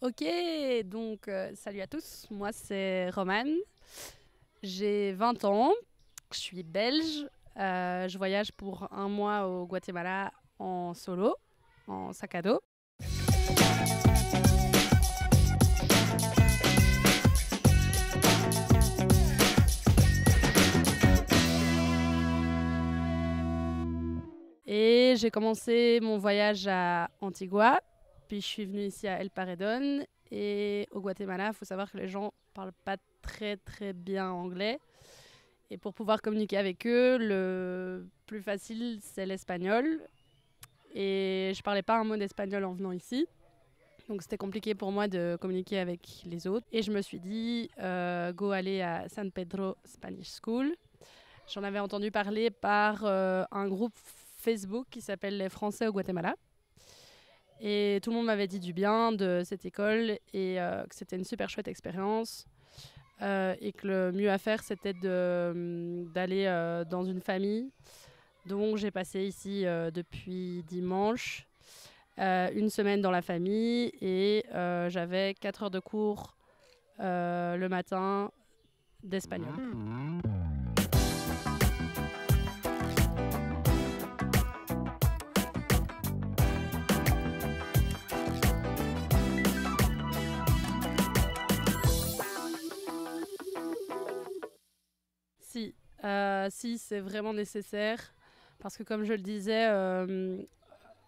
Ok, donc euh, salut à tous, moi c'est Romane, j'ai 20 ans, je suis belge, euh, je voyage pour un mois au Guatemala en solo, en sac à dos. Et j'ai commencé mon voyage à Antigua, puis je suis venue ici à El Paredon et au Guatemala, il faut savoir que les gens parlent pas très très bien anglais. Et pour pouvoir communiquer avec eux, le plus facile, c'est l'espagnol. Et je parlais pas un mot d'espagnol en venant ici. Donc c'était compliqué pour moi de communiquer avec les autres. Et je me suis dit, euh, go aller à San Pedro Spanish School. J'en avais entendu parler par euh, un groupe Facebook qui s'appelle Les Français au Guatemala. Et tout le monde m'avait dit du bien de cette école et euh, que c'était une super chouette expérience. Euh, et que le mieux à faire, c'était hum, d'aller euh, dans une famille. Donc j'ai passé ici depuis dimanche une semaine dans la famille et j'avais 4 heures de cours le matin d'espagnol. Mmh. Euh, si, c'est vraiment nécessaire. Parce que comme je le disais, euh,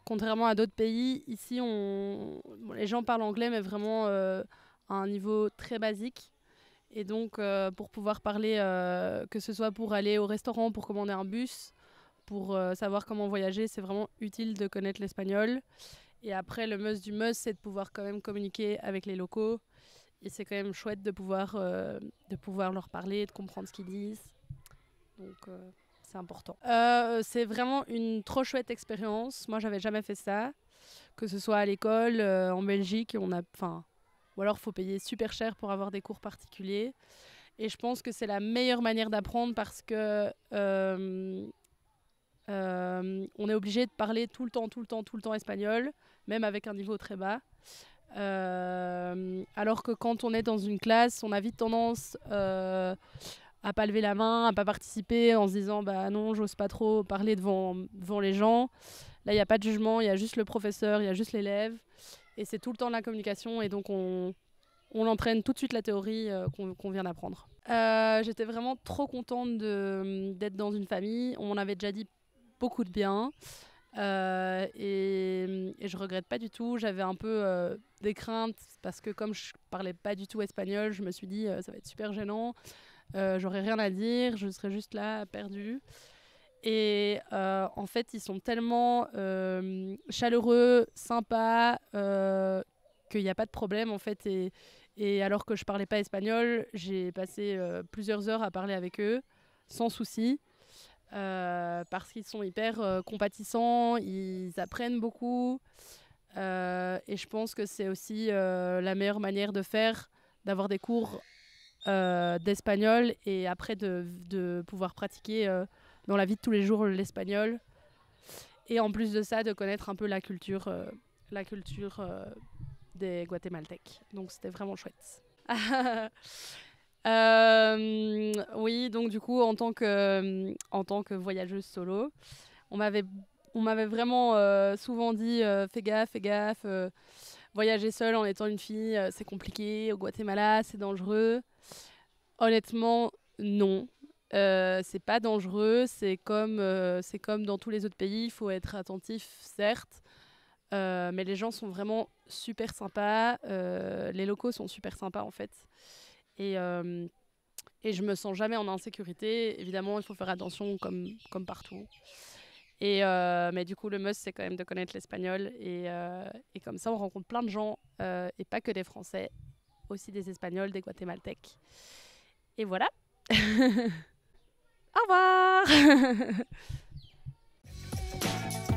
contrairement à d'autres pays, ici, on... les gens parlent anglais, mais vraiment euh, à un niveau très basique. Et donc, pour pouvoir parler, que ce soit pour aller au restaurant, pour commander un bus, pour savoir comment voyager, c'est vraiment utile de connaître l'espagnol. Et après, le must du must, c'est de pouvoir quand même communiquer avec les locaux. Et c'est quand même chouette de pouvoir, de pouvoir leur parler, de comprendre ce qu'ils disent. Donc euh, c'est important. Euh, c'est vraiment une trop chouette expérience. Moi, j'avais jamais fait ça, que ce soit à l'école, euh, en Belgique, on a, enfin, ou alors il faut payer super cher pour avoir des cours particuliers. Et je pense que c'est la meilleure manière d'apprendre parce que on est obligé de parler tout le temps, tout le temps, tout le temps espagnol, même avec un niveau très bas. alors que quand on est dans une classe, on a vite tendance pas lever la main, à pas participer en se disant bah non, j'ose pas trop parler devant, devant les gens. Là, il n'y a pas de jugement, il y a juste le professeur, il y a juste l'élève. Et c'est tout le temps de la communication. Et donc, on, on entraîne tout de suite la théorie euh, qu'on vient d'apprendre. Euh, j'étais vraiment trop contente d'être dans une famille. On avait déjà dit beaucoup de bien. Euh, et, je regrette pas du tout. J'avais un peu des craintes parce que comme je parlais pas du tout espagnol, je me suis dit ça va être super gênant. Euh, j'aurais rien à dire, je serais juste là, perdue. Et euh, en fait, ils sont tellement euh, chaleureux, sympas, qu'il n'y a pas de problème en fait. Et, et, alors que je parlais pas espagnol, j'ai passé plusieurs heures à parler avec eux, sans souci, parce qu'ils sont hyper compatissants, ils apprennent beaucoup. et je pense que c'est aussi la meilleure manière de faire, d'avoir des cours euh, d'espagnol et après de, pouvoir pratiquer euh, dans la vie de tous les jours l'espagnol. Et en plus de ça, de connaître un peu la culture, euh, la culture des Guatémaltèques. Donc c'était vraiment chouette. oui, donc du coup, en tant que, en tant que voyageuse solo, on m'avait, on m'avait vraiment souvent dit fais gaffe, fais gaffe, voyager seule en étant une fille, euh, c'est compliqué. Au Guatemala, c'est dangereux. Honnêtement, non. Euh, c'est pas dangereux. C'est comme, euh, c'est comme dans tous les autres pays. Il faut être attentif, certes. mais les gens sont vraiment super sympas. les locaux sont super sympas, en fait. Et et je me sens jamais en insécurité. Évidemment, il faut faire attention comme, comme partout. Euh, mais du coup, le must, c'est quand même de connaître l'espagnol. Et, euh, comme ça, on rencontre plein de gens, euh, et pas que des Français, aussi des Espagnols, des Guatémaltèques. Et voilà. Au revoir